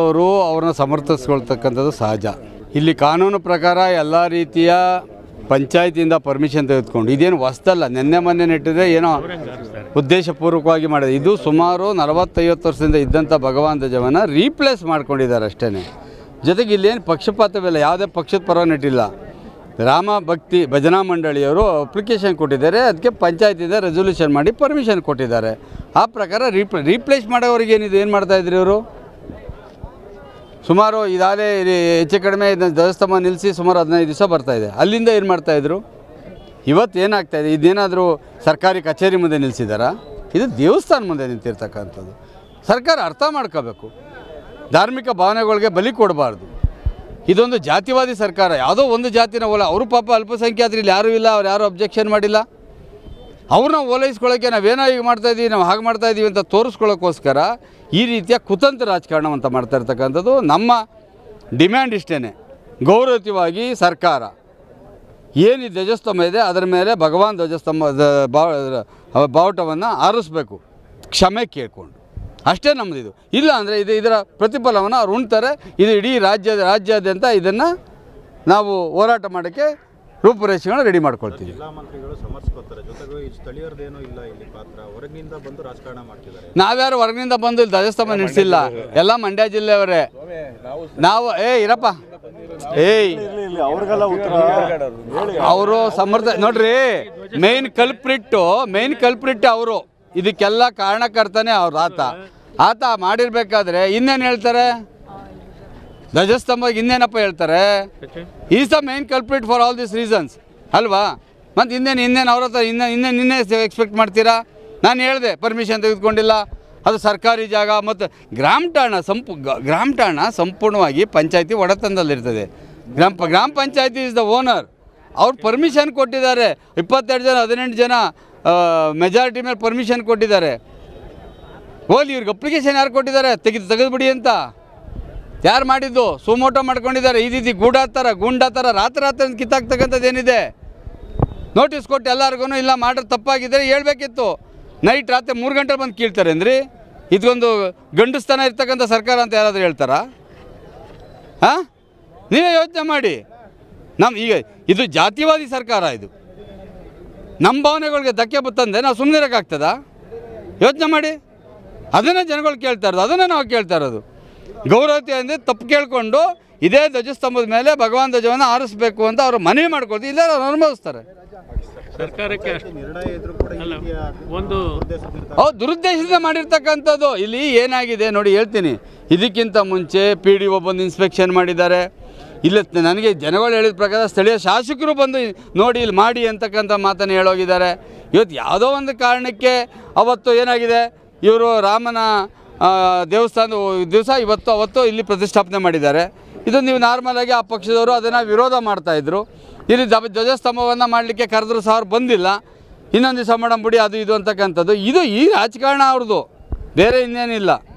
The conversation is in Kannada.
ಅವರು ಅವ್ರನ್ನ ಸಮರ್ಥಿಸ್ಕೊಳ್ತಕ್ಕಂಥದ್ದು ಸಹಜ ಇಲ್ಲಿ ಕಾನೂನು ಪ್ರಕಾರ ಎಲ್ಲ ರೀತಿಯ ಪಂಚಾಯತಿಯಿಂದ ಪರ್ಮಿಷನ್ ತೆಗೆದುಕೊಂಡು ಇದೇನು ಹೊಸ್ದಲ್ಲ ನೆನ್ನೆ ಮೊನ್ನೆ ನೆಟ್ಟಿದ್ರೆ ಏನೋ ಉದ್ದೇಶಪೂರ್ವಕವಾಗಿ ಮಾಡಿದೆ ಇದು ಸುಮಾರು ನಲವತ್ತೈವತ್ತು ವರ್ಷದಿಂದ ಇದ್ದಂಥ ಭಗವಾನ್ ಧ್ವಜವನ್ನು ರೀಪ್ಲೇಸ್ ಮಾಡ್ಕೊಂಡಿದ್ದಾರೆ ಅಷ್ಟೇ ಜೊತೆಗೆ ಇಲ್ಲೇನು ಪಕ್ಷಪಾತವಿಲ್ಲ ಯಾವುದೇ ಪಕ್ಷದ ಪರ ನೆಟ್ಟಿಲ್ಲ ರಾಮ ಭಕ್ತಿ ಭಜನಾ ಮಂಡಳಿಯವರು ಅಪ್ಲಿಕೇಶನ್ ಕೊಟ್ಟಿದ್ದಾರೆ ಅದಕ್ಕೆ ಪಂಚಾಯತಿಯಿಂದ ರೆಸೊಲ್ಯೂಷನ್ ಮಾಡಿ ಪರ್ಮಿಷನ್ ಕೊಟ್ಟಿದ್ದಾರೆ ಆ ಪ್ರಕಾರ ರೀಪ್ಲೇಸ್ ಮಾಡೋವ್ರಿಗೆ ಏನಿದೆ ಏನು ಮಾಡ್ತಾಯಿದ್ರಿ ಅವರು ಸುಮಾರು ಇದಾಗಲೇ ಹೆಚ್ಚು ಕಡಿಮೆ ಇದನ್ನ ಧ್ವಜಸ್ತಂಭ ನಿಲ್ಲಿಸಿ ಸುಮಾರು ಹದಿನೈದು ದಿವಸ ಬರ್ತಾಯಿದೆ ಅಲ್ಲಿಂದ ಏನು ಮಾಡ್ತಾಯಿದ್ರು ಇವತ್ತು ಏನಾಗ್ತಾಯಿದೆ ಇದೇನಾದರೂ ಸರ್ಕಾರಿ ಕಚೇರಿ ಮುಂದೆ ನಿಲ್ಲಿಸಿದಾರಾ ಇದು ದೇವಸ್ಥಾನ ಮುಂದೆ ನಿಂತಿರ್ತಕ್ಕಂಥದ್ದು ಸರ್ಕಾರ ಅರ್ಥ ಮಾಡ್ಕೋಬೇಕು ಧಾರ್ಮಿಕ ಭಾವನೆಗಳಿಗೆ ಬಲಿ ಕೊಡಬಾರ್ದು ಇದೊಂದು ಜಾತಿವಾದಿ ಸರ್ಕಾರ ಯಾವುದೋ ಒಂದು ಜಾತಿನ ಒಳ ಅವರು ಪಾಪ ಅಲ್ಪಸಂಖ್ಯಾತರು ಇಲ್ಲಿ ಯಾರೂ ಇಲ್ಲ ಅವ್ರು ಯಾರೂ ಅಬ್ಜೆಕ್ಷನ್ ಮಾಡಿಲ್ಲ ಅವ್ರನ್ನ ಓಲೈಸ್ಕೊಳ್ಳೋಕ್ಕೆ ನಾವೇನೋ ಈಗ ಮಾಡ್ತಾಯಿದ್ದೀವಿ ನಾವು ಹಾಗೆ ಮಾಡ್ತಾಯಿದ್ದೀವಿ ಅಂತ ತೋರಿಸ್ಕೊಳ್ಳೋಕ್ಕೋಸ್ಕರ ಈ ರೀತಿಯ ಕುತಂತ್ರ ಅಂತ ಮಾಡ್ತಾ ಇರ್ತಕ್ಕಂಥದ್ದು ನಮ್ಮ ಡಿಮ್ಯಾಂಡ್ ಇಷ್ಟೇ ಗೌರವಯುತವಾಗಿ ಸರ್ಕಾರ ಏನು ಧ್ವಜಸ್ತಂಭ ಇದೆ ಅದರ ಮೇಲೆ ಭಗವಾನ್ ಧ್ವಜಸ್ತಂಭ ಬಾವುಟವನ್ನು ಆರಿಸ್ಬೇಕು ಕ್ಷಮೆ ಕೇಳಿಕೊಂಡು ಅಷ್ಟೇ ನಮ್ಮದಿದು ಇಲ್ಲ ಅಂದರೆ ಇದು ಇದರ ಪ್ರತಿಫಲವನ್ನು ಅವ್ರು ಉಣ್ತಾರೆ ಇದು ಇಡೀ ರಾಜ್ಯ ರಾಜ್ಯಾದ್ಯಂತ ಇದನ್ನು ನಾವು ಹೋರಾಟ ಮಾಡೋಕ್ಕೆ ರೂಪುರೇಷೆಗಳನ್ನ ರೆಡಿ ಮಾಡ್ಕೊಳ್ತೀವಿ ನಾವ್ಯಾರು ಹೊರಗಿನಿಂದ ಬಂದು ಇಲ್ಲಿ ಧ್ವಜಸ್ತಂಭ ನಿಲ್ಲಿಸಿಲ್ಲ ಎಲ್ಲ ಮಂಡ್ಯ ಜಿಲ್ಲೆಯವರೇ ನಾವು ಏ ಇರಪ್ಪ ಏಯ್ ಅವರು ಸಮರ್ಥ ನೋಡ್ರಿ ಮೇನ್ ಕಲ್ಪ್ರಿಟ್ಟು ಮೇನ್ ಕಲ್ಪ್ರಿಟ್ ಅವರು ಇದಕ್ಕೆಲ್ಲ ಕಾರಣಕರ್ತನೇ ಅವ್ರು ಆತ ಆತ ಮಾಡಿರ್ಬೇಕಾದ್ರೆ ಇನ್ನೇನು ಹೇಳ್ತಾರೆ ಧ್ವಜಸ್ತಂಭಕ್ಕೆ ಇನ್ನೇನಪ್ಪ ಹೇಳ್ತಾರೆ is the main culprit for all this reasons ಅಲ್ವಾ ಮತ್ತು ಇನ್ನೇನು ಇನ್ನೇನು ಅವ್ರ ಹತ್ರ ಇನ್ನೇ ಇನ್ನೇನು ನಿನ್ನೆ ಎಕ್ಸ್ಪೆಕ್ಟ್ ಮಾಡ್ತೀರಾ ನಾನು ಹೇಳಿದೆ ಪರ್ಮಿಷನ್ ತೆಗೆದುಕೊಂಡಿಲ್ಲ ಅದು ಸರ್ಕಾರಿ ಜಾಗ ಮತ್ತು ಗ್ರಾಮಠಾಣ ಸಂಪು ಠಾಣ ಸಂಪೂರ್ಣವಾಗಿ ಪಂಚಾಯತಿ ಒಡೆತನದಲ್ಲಿರ್ತದೆ ಗ್ರಾಮ ಗ್ರಾಮ ಪಂಚಾಯತಿ ಇಸ್ ದ ಓನರ್ ಅವ್ರು ಪರ್ಮಿಷನ್ ಕೊಟ್ಟಿದ್ದಾರೆ ಇಪ್ಪತ್ತೆರಡು ಜನ ಹದಿನೆಂಟು ಜನ ಮೆಜಾರಿಟಿ ಮೇಲೆ ಪರ್ಮಿಷನ್ ಕೊಟ್ಟಿದ್ದಾರೆ ಓಲಿ ಇವ್ರಿಗೆ ಅಪ್ಲಿಕೇಶನ್ ಯಾರು ಕೊಟ್ಟಿದ್ದಾರೆ ತೆಗೆದು ತೆಗೆದುಬಿಡಿ ಅಂತ ಯಾರು ಮಾಡಿದ್ದು ಸುಮೋಟೋ ಮಾಡ್ಕೊಂಡಿದ್ದಾರೆ ಈ ರೀತಿ ಗೂಡಾ ಥರ ಥರ ರಾತ್ರಿ ರಾತ್ರಿ ಕಿತ್ತಾಕ್ತಕ್ಕಂಥದ್ದು ಏನಿದೆ ನೋಟಿಸ್ ಕೊಟ್ಟು ಎಲ್ಲರಿಗೂ ಇಲ್ಲ ಮಾಡ್ರೆ ತಪ್ಪಾಗಿದ್ದರೆ ಹೇಳ್ಬೇಕಿತ್ತು ನೈಟ್ ರಾತ್ರಿ ಮೂರು ಗಂಟೆ ಬಂದು ಕೀಳ್ತಾರೆ ಅಂದ್ರಿ ಇದೊಂದು ಸ್ಥಾನ ಇರ್ತಕ್ಕಂಥ ಸರ್ಕಾರ ಅಂತ ಯಾರಾದರೂ ಹೇಳ್ತಾರಾ ಹಾಂ ನೀವೇ ಯೋಚನೆ ಮಾಡಿ ನಮ್ಮ ಈಗ ಇದು ಜಾತಿವಾದಿ ಸರ್ಕಾರ ಇದು ನಮ್ಮ ಭಾವನೆಗಳಿಗೆ ಧಕ್ಕೆ ಬತ್ತಂದೆ ನಾವು ಸುಮ್ಮನೆ ಇರೋಕ್ಕಾಗ್ತದಾ ಯೋಚನೆ ಮಾಡಿ ಅದನ್ನೇ ಜನಗಳು ಕೇಳ್ತಾ ಇರೋದು ಅದನ್ನೇ ನಾವು ಕೇಳ್ತಾ ಇರೋದು ಗೌರವತೆ ಅಂದರೆ ತಪ್ಪು ಕೇಳಿಕೊಂಡು ಇದೇ ಧ್ವಜಸ್ತಂಭದ ಮೇಲೆ ಭಗವಾನ್ ಧ್ವಜವನ್ನು ಆರಿಸಬೇಕು ಅಂತ ಅವರು ಮನವಿ ಮಾಡ್ಕೊಳ್ತೀವಿ ಇಲ್ಲ ಅವರು ಅನುಭವಿಸ್ತಾರೆ ಸರ್ಕಾರಕ್ಕೆ ಒಂದು ಹೌದು ದುರುದ್ದೇಶದಿಂದ ಮಾಡಿರ್ತಕ್ಕಂಥದ್ದು ಇಲ್ಲಿ ಏನಾಗಿದೆ ನೋಡಿ ಹೇಳ್ತೀನಿ ಇದಕ್ಕಿಂತ ಮುಂಚೆ ಪಿ ಡಿ ಒ ಬಂದು ಇನ್ಸ್ಪೆಕ್ಷನ್ ಮಾಡಿದ್ದಾರೆ ಇಲ್ಲ ನನಗೆ ಜನಗಳು ಹೇಳಿದ ಪ್ರಕಾರ ಸ್ಥಳೀಯ ಶಾಸಕರು ಬಂದು ನೋಡಿ ಇಲ್ಲಿ ಮಾಡಿ ಅಂತಕ್ಕಂಥ ಮಾತನ್ನು ಹೇಳೋಗಿದ್ದಾರೆ ಇವತ್ತು ಯಾವುದೋ ಒಂದು ಕಾರಣಕ್ಕೆ ಅವತ್ತು ಏನಾಗಿದೆ ಇವರು ರಾಮನ ದೇವಸ್ಥಾನ ದಿವಸ ಇವತ್ತು ಅವತ್ತು ಇಲ್ಲಿ ಪ್ರತಿಷ್ಠಾಪನೆ ಮಾಡಿದ್ದಾರೆ ಇದು ನೀವು ನಾರ್ಮಲಾಗಿ ಆ ಪಕ್ಷದವರು ಅದನ್ನು ವಿರೋಧ ಮಾಡ್ತಾಯಿದ್ರು ಇಲ್ಲಿ ದಬ ಧ್ವಜಸ್ತಂಭವನ್ನು ಮಾಡಲಿಕ್ಕೆ ಕರೆದ್ರೂ ಸಹ ಅವ್ರು ಬಂದಿಲ್ಲ ಇನ್ನೊಂದು ದಿವಸ ಬಿಡಿ ಅದು ಇದು ಅಂತಕ್ಕಂಥದ್ದು ಇದು ಈ ರಾಜಕಾರಣ ಅವ್ರದ್ದು ಬೇರೆ ಇನ್ನೇನಿಲ್ಲ